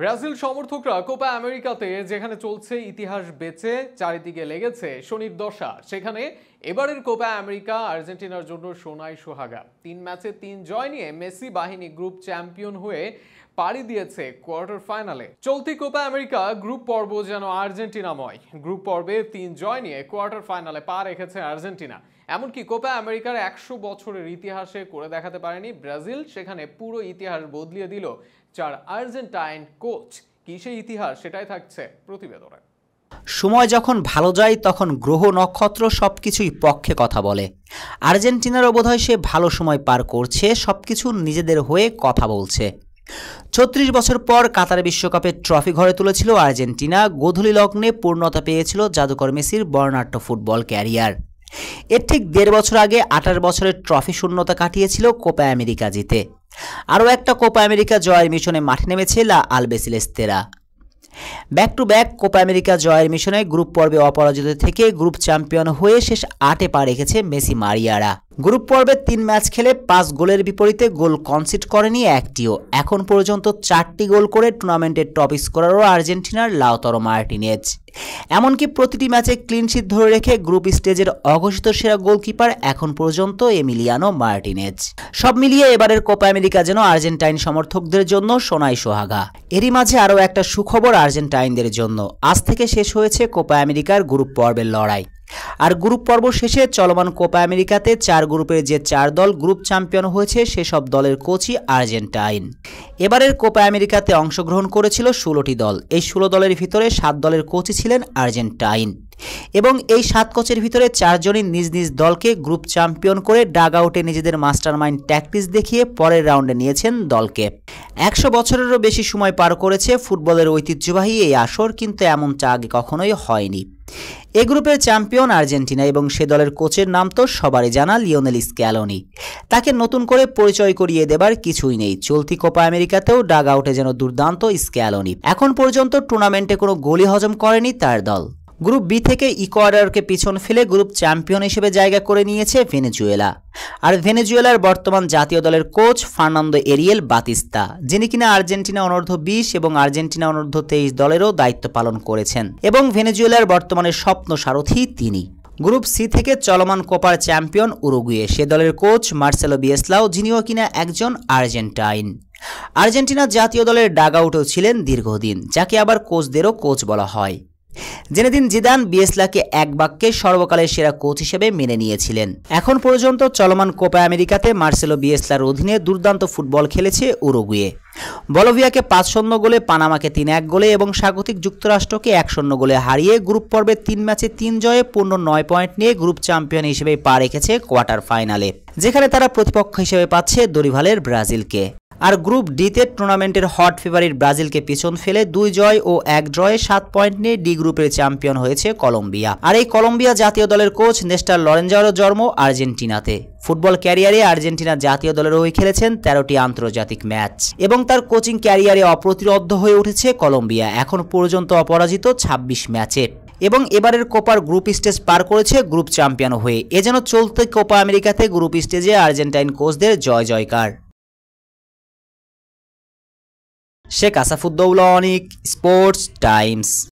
Brazil সমর্থকরা Copa আমেরিকাতে যেখানে চলছে ইতিহাস বেচে চারিদিকে লেগেছে শনির দশা সেখানে এবারের কোপা আমেরিকা আর্জেন্টিনার জন্য সোনাই সোহাগা তিন ম্যাচে তিন জয় নিয়ে মেসি বাহিনী গ্রুপ চ্যাম্পিয়ন হয়ে পাড়ি দিয়েছে কোয়ার্টার ফাইনালে চলতি কোপা আমেরিকা গ্রুপ পর্ব যেন আর্জেন্টিনাময় গ্রুপ পর্বে তিন জয় নিয়ে কোয়ার্টার ফাইনালে পা রেখেছে আর্জেন্টিনা এমনকি কোপা আমেরিকার একশো বছরের ইতিহাসে করে দেখাতে পারেনি ব্রাজিল সেখানে পুরো ইতিহাস বদলিয়ে দিল চার আর্জেন্টাইন কোচ কিসে ইতিহাস সেটাই থাকছে প্রতিবেদনে সময় যখন ভালো যায় তখন গ্রহ নক্ষত্র সব কিছুই পক্ষে কথা বলে আর্জেন্টিনারও বোধহয় সে ভালো সময় পার করছে সব কিছু নিজেদের হয়ে কথা বলছে ছত্রিশ বছর পর কাতার বিশ্বকাপের ট্রফি ঘরে তুলেছিল আর্জেন্টিনা গোধূলি লগ্নে পূর্ণতা পেয়েছিল জাদুকর মেসির বর্ণাঢ্য ফুটবল ক্যারিয়ার এর ঠিক দেড় বছর আগে আঠাশ বছরের ট্রফি শূন্যতা কাটিয়েছিল কোপা আমেরিকা জিতে আরও একটা কোপা আমেরিকা জয়ের মিশনে মাঠে নেমেছে লা আলবেসিলেস্তেরা back to back Copa America জয়ের মিশনে গ্রুপ পর্বে অপরাজিত থেকে গ্রুপ চ্যাম্পিয়ন হয়ে শেষ আটে পা রেখেছে মেসি মারিয়ারা গ্রুপ পর্বে তিন ম্যাচ খেলে পাঁচ গোলের বিপরীতে গোল কনসিড করেনি একটিও এখন পর্যন্ত চারটি গোল করে টুর্নামেন্টের টপ স্কোরারও আর্জেন্টিনার লাউতরো মার্টিনেজ এমনকি প্রতিটি ম্যাচে ক্লিনশিট ধরে রেখে গ্রুপ স্টেজের অঘোষিত সেরা গোলকিপার এখন পর্যন্ত এমিলিয়ানো মার্টিনেজ সব মিলিয়ে এবারের কোপা আমেরিকা যেন আর্জেন্টাইন সমর্থকদের জন্য সোনাই সোহাগা এরই মাঝে আরও একটা সুখবর আর্জেন্টাইনদের জন্য আজ থেকে শেষ হয়েছে কোপা আমেরিকার গ্রুপ পর্বের লড়াই আর গ্রুপ পর্ব শেষে চলমান কোপা আমেরিকাতে চার গ্রুপের যে চার দল গ্রুপ চ্যাম্পিয়ন হয়েছে সেসব দলের কোচই আর্জেন্টাইন এবারের কোপা আমেরিকাতে অংশগ্রহণ করেছিল ষোলোটি দল এই ষোলো দলের ভিতরে সাত দলের কোচই ছিলেন আর্জেন্টাইন এবং এই সাত কোচের ভিতরে চারজনই নিজ নিজ দলকে গ্রুপ চ্যাম্পিয়ন করে ডাগ আউটে নিজেদের মাস্টার মাইন্ড ট্যাকটিস দেখিয়ে পরের রাউন্ডে নিয়েছেন দলকে একশো বছরেরও বেশি সময় পার করেছে ফুটবলের ঐতিহ্যবাহী এই আসর কিন্তু এমনটা আগে কখনোই হয়নি এ গ্রুপের চ্যাম্পিয়ন আর্জেন্টিনা এবং সে দলের কোচের নাম তো সবারই জানা লিওনেল স্ক্যালোনি তাকে নতুন করে পরিচয় করিয়ে দেবার কিছুই নেই চলতি কোপা আমেরিকাতেও ডাগ আউটে যেন দুর্দান্ত স্ক্যালোনি এখন পর্যন্ত টুর্নামেন্টে কোনো গোলি হজম করেনি তার দল গ্রুপ বি থেকে ইকোয়াডারকে পিছন ফেলে গ্রুপ চ্যাম্পিয়ন হিসেবে জায়গা করে নিয়েছে ভেনেজুয়েলা আর ভেনেজুয়েলার বর্তমান জাতীয় দলের কোচ ফার্নান্দো এরিয়েল বাতিস্তা যিনি কিনা আর্জেন্টিনা অনূর্ধ্ব বিশ এবং আর্জেন্টিনা অনূর্ধ্ব তেইশ দলেরও দায়িত্ব পালন করেছেন এবং ভেনেজুয়েলার বর্তমানে স্বপ্ন সারথি তিনি গ্রুপ সি থেকে চলমান কোপার চ্যাম্পিয়ন উরুগুয়ে সে দলের কোচ মার্সেলো বিয়েসলাও যিনিও কিনা একজন আর্জেন্টাইন আর্জেন্টিনা জাতীয় দলের ডাগ আউটও ছিলেন দীর্ঘদিন যাকে আবার কোচদেরও কোচ বলা হয় জেনে দিন জিদান বিএসলাকে এক বাক্যে সর্বকালের সেরা কোচ হিসেবে মেনে নিয়েছিলেন এখন পর্যন্ত চলমান কোপা আমেরিকাতে মার্সেলো বিএসলার অধীনে দুর্দান্ত ফুটবল খেলেছে উরুগুয়ে বলভিয়াকে পাঁচ শূন্য গোলে পানামাকে তিন এক গোলে এবং স্বাগতিক যুক্তরাষ্ট্রকে এক শূন্য গোলে হারিয়ে গ্রুপ পর্বে তিন ম্যাচে তিন জয়ে পূর্ণ নয় পয়েন্ট নিয়ে গ্রুপ চ্যাম্পিয়ন হিসেবে পা রেখেছে কোয়ার্টার ফাইনালে যেখানে তারা প্রতিপক্ষ হিসেবে পাচ্ছে দরিভালের ব্রাজিলকে আর গ্রুপ ডিতে টুর্নামেন্টের হট ফেভারিট ব্রাজিলকে পিছন ফেলে দুই জয় ও এক ড্রয়ে সাত পয়েন্ট নিয়ে ডি গ্রুপের চ্যাম্পিয়ন হয়েছে কলম্বিয়া আর এই কলম্বিয়া জাতীয় দলের কোচ নেস্টার লরেঞ্জারও জন্ম আর্জেন্টিনাতে ফুটবল ক্যারিয়ারে আর্জেন্টিনা জাতীয় দলের হয়ে খেলেছেন তেরোটি আন্তর্জাতিক ম্যাচ এবং তার কোচিং ক্যারিয়ারে অপ্রতিরোধ হয়ে উঠেছে কলম্বিয়া এখন পর্যন্ত অপরাজিত ২৬ ম্যাচে এবং এবারের কোপার গ্রুপ স্টেজ পার করেছে গ্রুপ চ্যাম্পিয়ন হয়ে এ যেন চলতে কোপা আমেরিকাতে গ্রুপ স্টেজে আর্জেন্টাইন কোচদের জয় জয়কার শেখ আসাফুদ্দৌলা অনিক স্পোর্টস টাইমস